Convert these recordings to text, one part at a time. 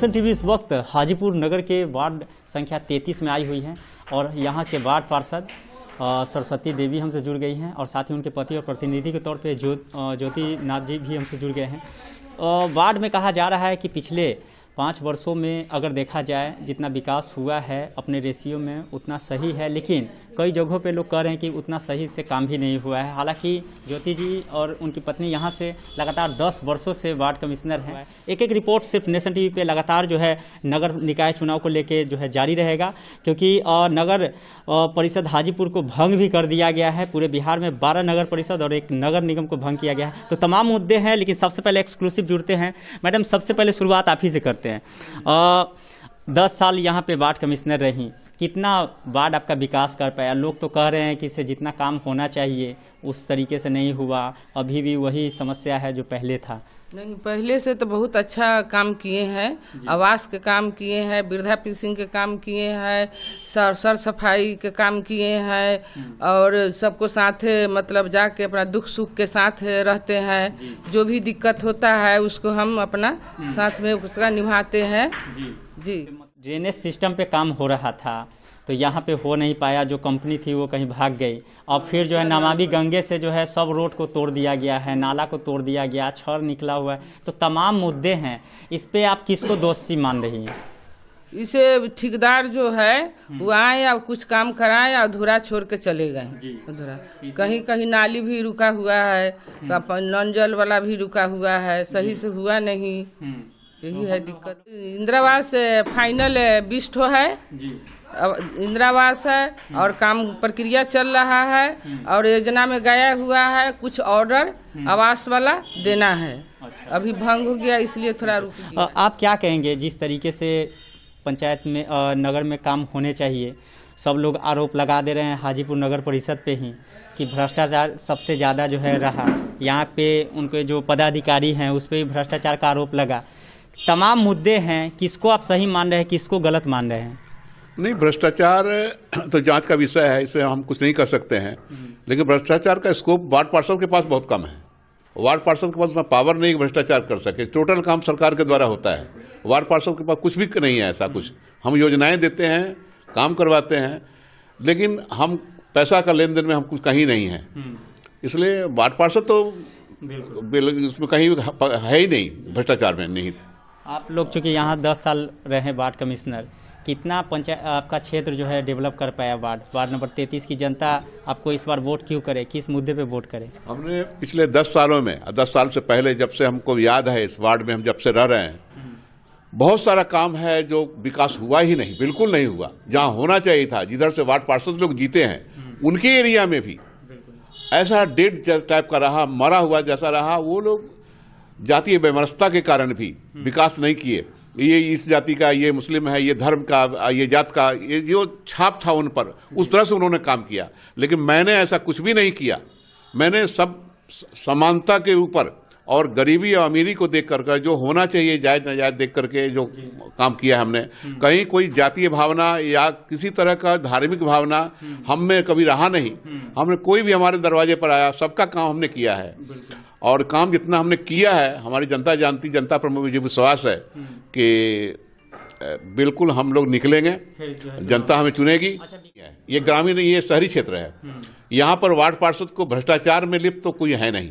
Sun TV इस वक्त हाजीपुर नगर के वार्ड संख्या 33 में आई हुई हैं और यहाँ के वार्ड पार्षद सरस्वती देवी हमसे जुड़ गई हैं और साथ ही उनके पति और प्रतिनिधि के तौर पे ज्योति नाथ जी भी हमसे जुड़ गए हैं वार्ड में कहा जा रहा है कि पिछले पाँच वर्षों में अगर देखा जाए जितना विकास हुआ है अपने रेशियो में उतना सही है लेकिन कई जगहों पे लोग कह रहे हैं कि उतना सही से काम भी नहीं हुआ है हालांकि ज्योति जी और उनकी पत्नी यहाँ से लगातार दस वर्षों से वार्ड कमिश्नर हैं एक एक रिपोर्ट सिर्फ नेशन टीवी पे लगातार जो है नगर निकाय चुनाव को लेकर जो है जारी रहेगा क्योंकि और नगर परिषद हाजीपुर को भंग भी कर दिया गया है पूरे बिहार में बारह नगर परिषद और एक नगर निगम को भंग किया गया है तो तमाम मुद्दे हैं लेकिन सबसे पहले एक्सक्लूसिव जुड़ते हैं मैडम सबसे पहले शुरुआत आप ही से करते हैं हैं दस साल यहाँ पे वार्ड कमिश्नर रहीं कितना वार्ड आपका विकास कर पाया लोग तो कह रहे हैं कि इसे जितना काम होना चाहिए उस तरीके से नहीं हुआ अभी भी वही समस्या है जो पहले था नहीं पहले से तो बहुत अच्छा काम किए हैं आवास के काम किए हैं वृद्धा पेंशन के काम किए हैं सर सर सफाई के काम किए हैं हम्म। और सबको साथ मतलब जाके अपना दुख सुख के साथ रहते हैं जो भी दिक्कत होता है उसको हम अपना हम्म। साथ में उसका निभाते हैं जी ड्रेनेज सिस्टम पे काम हो रहा था तो यहाँ पे हो नहीं पाया जो कंपनी थी वो कहीं भाग गई और फिर जो है हाँ, नमामि हाँ। गंगे से जो है सब रोड को तोड़ दिया गया है नाला को तोड़ दिया गया छर निकला हुआ है तो तमाम मुद्दे हैं इस पर आप किसको दोषी मान रही हैं इसे ठेकेदार जो है हम्म। वो आए और कुछ काम कराए और अधूरा छोड़ के चले गए अधूरा कहीं कहीं नाली भी रुका हुआ है नॉन हम्म। तो जल वाला भी रुका हुआ है सही से हुआ नहीं हम्म। यही है दिक्कत इंदिरावास फाइनल बीस ठो है इंदिरावास है हम्म। और काम प्रक्रिया चल रहा है हम्म। और योजना में गया हुआ है कुछ ऑर्डर हम्म। आवास वाला देना है अच्छा। अभी भंग हो गया इसलिए थोड़ा रुक आप क्या कहेंगे जिस तरीके से पंचायत में नगर में काम होने चाहिए सब लोग आरोप लगा दे रहे हैं हाजीपुर नगर परिषद पे ही कि भ्रष्टाचार सबसे ज़्यादा जो है रहा यहाँ पे उनके जो पदाधिकारी हैं उस पर भी भ्रष्टाचार का आरोप लगा तमाम मुद्दे हैं किसको आप सही मान रहे हैं किसको गलत मान रहे हैं नहीं भ्रष्टाचार तो जांच का विषय है इसमें हम कुछ नहीं कर सकते हैं हम्म। लेकिन भ्रष्टाचार का स्कोप वार्ड पार्षद के पास बहुत कम है वार्ड पार्षद के पास उतना पावर नहीं भ्रष्टाचार कर सके टोटल काम सरकार के द्वारा होता है वार्ड पार्षद के पास कुछ भी नहीं है ऐसा कुछ हम योजनाएं देते हैं काम करवाते हैं लेकिन हम पैसा का लेन देन में हम कुछ कहीं नहीं है हम्म। इसलिए वार्ड पार्षद तो उसमें कहीं है ही नहीं भ्रष्टाचार में नहीं आप लोग चूँकि यहाँ दस साल रहे वार्ड कमिश्नर कितना पंचायत आपका क्षेत्र जो है डेवलप कर पाया वार्ड वार्ड नंबर तैतीस की जनता आपको इस बार वोट क्यों करे किस मुद्दे पे वोट करे हमने पिछले दस सालों में दस साल से पहले जब से हमको याद है इस वार्ड में हम जब से रह रहे हैं बहुत सारा काम है जो विकास हुआ ही नहीं बिल्कुल नहीं हुआ जहाँ होना चाहिए था जिधर से वार्ड पार्षद लोग जीते हैं उनके एरिया में भी ऐसा डेड टाइप का रहा मरा हुआ जैसा रहा वो लोग जातीय व्यवस्था के कारण भी विकास नहीं किए ये इस जाति का ये मुस्लिम है ये धर्म का ये जात का ये जो छाप था उन पर उस तरह से उन्होंने काम किया लेकिन मैंने ऐसा कुछ भी नहीं किया मैंने सब समानता के ऊपर और गरीबी और अमीरी को देख कर जो होना चाहिए जायज नाजायज देख करके जो काम किया हमने हम्म। कहीं कोई जातीय भावना या किसी तरह का धार्मिक भावना हम्म। हम में कभी रहा नहीं हम्म। हमने कोई भी हमारे दरवाजे पर आया सबका काम हमने किया है और काम जितना हमने किया है हमारी जनता जानती जनता पर मुझे विश्वास है कि बिल्कुल हम लोग निकलेंगे जनता हमें चुनेगी अच्छा, ये ग्रामीण ये शहरी क्षेत्र है यहाँ पर वार्ड पार्षद को भ्रष्टाचार में लिप्त तो कोई है नहीं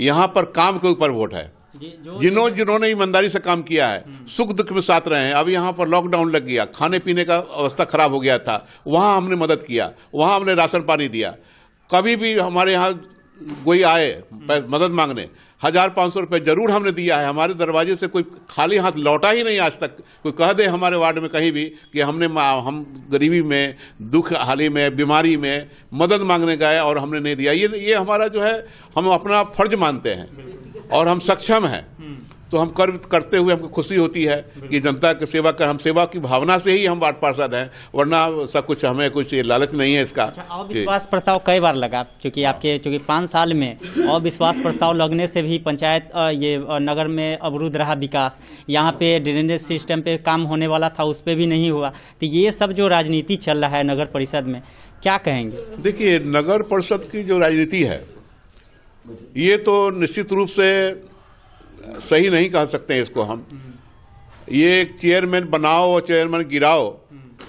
यहाँ पर काम के ऊपर वोट है जिन्होंने जिन्होंने ईमानदारी से काम किया है हम्म। सुख दुख में साथ रहे हैं अब यहाँ पर लॉकडाउन लग गया खाने पीने का अवस्था खराब हो गया था वहाँ हमने मदद किया वहाँ हमने राशन पानी दिया कभी भी हमारे यहाँ कोई आए हम्म। मदद मांगने हजार पाँच सौ रुपये जरूर हमने दिया है हमारे दरवाजे से कोई खाली हाथ लौटा ही नहीं आज तक कोई कह दे हमारे वार्ड में कहीं भी कि हमने हम गरीबी में दुख हाली में बीमारी में मदद मांगने गए और हमने नहीं दिया ये ये हमारा जो है हम अपना फर्ज मानते हैं और हम सक्षम हैं तो हम कर्म करते हुए हमको खुशी होती है कि जनता की सेवा कर हम सेवा की भावना से ही हम वार्ड पार्षद हैं वरना सब कुछ हमें कुछ लालच नहीं है इसका अच्छा, अविश्वास प्रस्ताव कई बार लगा चूँकि हाँ। आपके चूँकि पाँच साल में अविश्वास प्रस्ताव लगने से भी पंचायत ये नगर में अवरुद्ध रहा विकास यहाँ पे ड्रेनेज सिस्टम पे काम होने वाला था उस पर भी नहीं हुआ तो ये सब जो राजनीति चल रहा है नगर परिषद में क्या कहेंगे देखिए नगर परिषद की जो राजनीति है ये तो निश्चित रूप से सही नहीं कह सकते हैं इसको हम ये एक चेयरमैन बनाओ और चेयरमैन गिराओ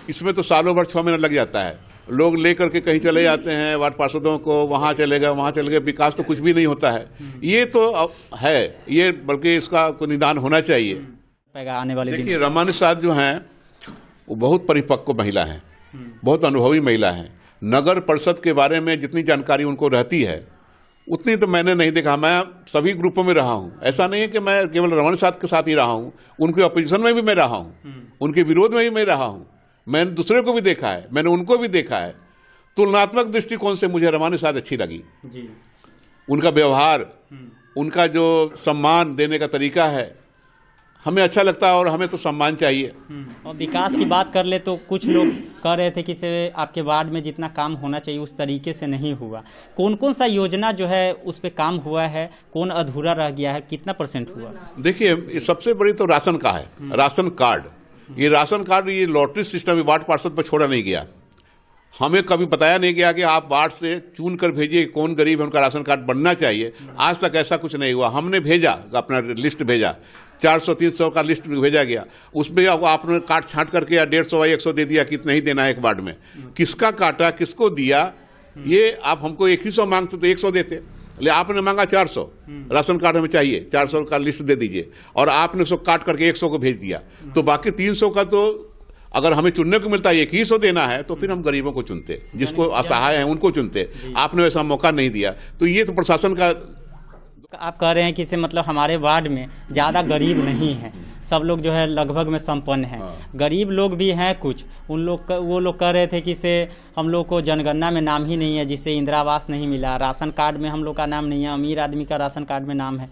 इसमें तो सालों भर छः महीना लग जाता है लोग लेकर के कहीं चले जाते हैं वार्ड पार्षदों को वहाँ चले गए वहाँ चले गए विकास तो कुछ भी नहीं होता है ये तो है ये बल्कि इसका निदान होना चाहिए आने वाले देखिए रमानी साहब जो हैं वो बहुत परिपक्व महिला हैं बहुत अनुभवी महिला हैं नगर परिषद के बारे में जितनी जानकारी उनको रहती है उतनी तो मैंने नहीं देखा मैं सभी ग्रुपों में रहा हूं ऐसा नहीं है कि मैं केवल रमन साथ के साथ ही रहा हूं उनके अपोजिशन में भी मैं रहा हूँ हम्म। उनके विरोध में भी मैं रहा हूं मैंने दूसरे को भी देखा है मैंने उनको भी देखा है तुलनात्मक दृष्टिकोण से मुझे रमन साथ अच्छी लगी जी। उनका व्यवहार हम्म। उनका जो सम्मान देने का तरीका है हमें अच्छा लगता है और हमें तो सम्मान चाहिए हम्म। और विकास की बात कर ले तो कुछ लोग कह रहे थे कि से आपके वार्ड में जितना काम होना चाहिए उस तरीके से नहीं हुआ कौन कौन सा योजना जो है उस पर काम हुआ है कौन अधूरा रह गया है कितना परसेंट हुआ देखिए सबसे बड़ी तो राशन का है हम्म। राशन कार्ड ये राशन कार्ड ये लॉटरी सिस्टम वार्ड पार्षद पर छोड़ा नहीं गया हमें कभी बताया नहीं गया कि आप वार्ड से चुन कर भेजिए कौन गरीब है उनका राशन कार्ड बनना चाहिए आज तक ऐसा कुछ नहीं हुआ हमने भेजा अपना लिस्ट भेजा चार सौ तीन सौ का लिस्ट भेजा गया उसमें आपने काट छांट करके या डेढ़ सौ या एक सौ दे दिया कितना ही देना है एक वार्ड में किसका काटा किसको दिया ये आप हमको एक ही सौ मांगते तो एक सौ देते ले आपने मांगा चार सौ राशन कार्ड हमें चाहिए चार सौ का लिस्ट दे दीजिए और आपने उसको काट करके एक सौ को भेज दिया तो बाकी तीन सौ का तो अगर हमें चुनने को मिलता है एक ही सौ देना है तो फिर हम गरीबों को चुनते जिसको असहाय है उनको चुनते आपने वैसा मौका नहीं दिया तो ये तो प्रशासन का आप कह रहे हैं कि इसे मतलब हमारे वार्ड में ज़्यादा गरीब नहीं है सब लोग जो है लगभग में संपन्न हैं हाँ। गरीब लोग भी हैं कुछ उन लोग वो लोग कह रहे थे कि इसे हम लोग को जनगणना में नाम ही नहीं है जिसे इंदिरा आवास नहीं मिला राशन कार्ड में हम लोग का नाम नहीं है अमीर आदमी का राशन कार्ड में नाम है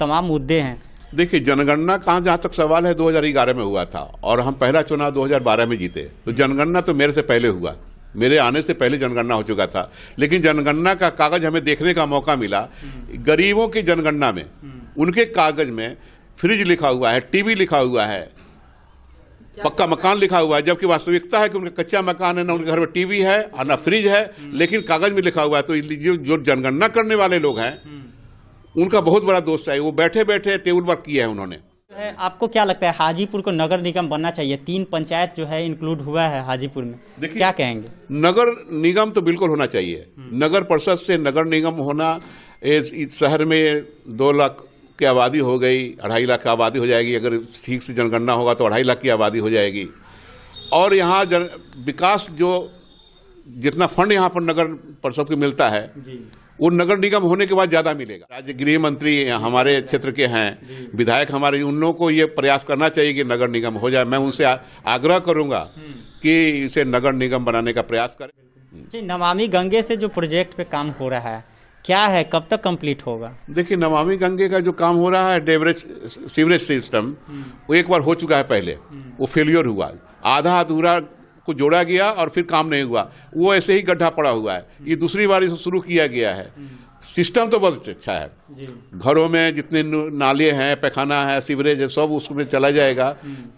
तमाम मुद्दे हैं देखिए जनगणना कहाँ जहाँ तक सवाल है 2011 में हुआ था और हम पहला चुनाव 2012 में जीते तो जनगणना तो मेरे से पहले हुआ मेरे आने से पहले जनगणना हो चुका था लेकिन जनगणना का कागज हमें देखने का मौका मिला गरीबों की जनगणना में उनके कागज में फ्रिज लिखा हुआ है टीवी लिखा हुआ है पक्का मकान लिखा हुआ है जबकि वास्तविकता है कि उनका कच्चा मकान है ना उनके घर में टीवी है और ना फ्रिज है लेकिन कागज में लिखा हुआ है तो जो जो जनगणना करने वाले लोग हैं उनका बहुत बड़ा दोस्त है वो बैठे बैठे टेबल वर्क किया है उन्होंने आपको क्या लगता है हाजीपुर को नगर निगम बनना चाहिए तीन पंचायत जो है इंक्लूड हुआ है हाजीपुर में देखिए क्या कहेंगे नगर निगम तो बिल्कुल होना चाहिए हम्म। नगर परिषद से नगर निगम होना इस, शहर में दो लाख की आबादी हो गई अढ़ाई लाख की आबादी हो जाएगी अगर ठीक से जनगणना होगा तो अढ़ाई लाख की आबादी हो जाएगी और यहाँ जन विकास जो जितना फंड यहाँ पर नगर परिषद को मिलता है वो नगर निगम होने के बाद ज्यादा मिलेगा राज्य गृह मंत्री हमारे क्षेत्र के हैं विधायक हमारे उन लोगों को ये प्रयास करना चाहिए कि नगर निगम हो जाए मैं उनसे आग्रह करूंगा कि इसे नगर निगम बनाने का प्रयास करें जी नमामि गंगे से जो प्रोजेक्ट पे काम हो रहा है क्या है कब तक कंप्लीट होगा देखिए नमामि गंगे का जो काम हो रहा है डेवरेज सीवरेज सिस्टम वो एक बार हो चुका है पहले वो फेलियर हुआ आधा अधूरा को जोड़ा गया और फिर काम नहीं हुआ वो ऐसे ही गड्ढा पड़ा हुआ है ये दूसरी बार इसे शुरू किया गया है सिस्टम तो बहुत अच्छा है घरों में जितने नाले हैं पैखाना है सीवरेज है सब उसमें चला जाएगा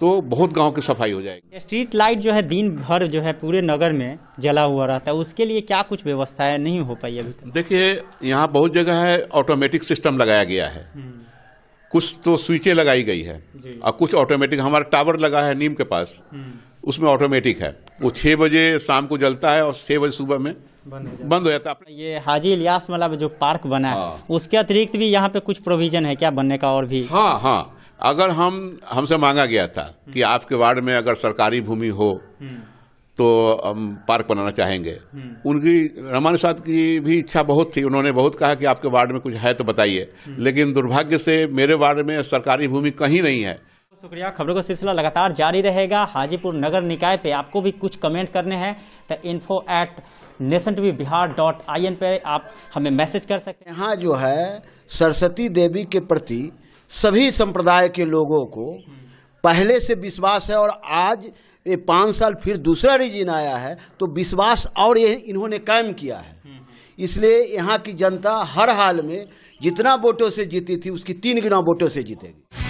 तो बहुत गांव की सफाई हो जाएगी स्ट्रीट लाइट जो है दिन भर जो है पूरे नगर में जला हुआ रहता है उसके लिए क्या कुछ व्यवस्थाएं नहीं हो पाई अभी देखिए यहाँ बहुत जगह है ऑटोमेटिक सिस्टम लगाया गया है हम्म। कुछ तो स्विचे लगाई गई है और कुछ ऑटोमेटिक हमारा टावर लगा है नीम के पास हम्म। उसमें ऑटोमेटिक है वो छह बजे शाम को जलता है और छह बजे सुबह में बंद हो जाता है ये हाजी इलियास मतलब जो पार्क बना है हाँ। उसके अतिरिक्त भी यहाँ पे कुछ प्रोविजन है क्या बनने का और भी हाँ हाँ अगर हम हमसे मांगा गया था हम्म। कि आपके वार्ड में अगर सरकारी भूमि हो हम्म। तो हम पार्क बनाना चाहेंगे हम्म। उनकी रमान साथ की भी इच्छा बहुत थी उन्होंने बहुत कहा कि आपके वार्ड में कुछ है तो बताइए लेकिन दुर्भाग्य से मेरे वार्ड में सरकारी भूमि कहीं नहीं है शुक्रिया खबरों का सिलसिला लगातार जारी रहेगा हाजीपुर नगर निकाय पे आपको भी कुछ कमेंट करने हैं तो info at nation T Bihar dot I N पर आप हमें मैसेज कर सकते हैं यहाँ जो है सरस्वती देवी के प्रति सभी संप्रदाय के लोगों को पहले से विश्वास है और आज ये पाँच साल फिर दूसरा रीजन आया है तो विश्वास और ये इन्होंने कायम किया है इसलिए यहाँ की जनता हर हाल में जितना वोटों से जीती थी उसकी तीन गुना वोटों से जीतेगी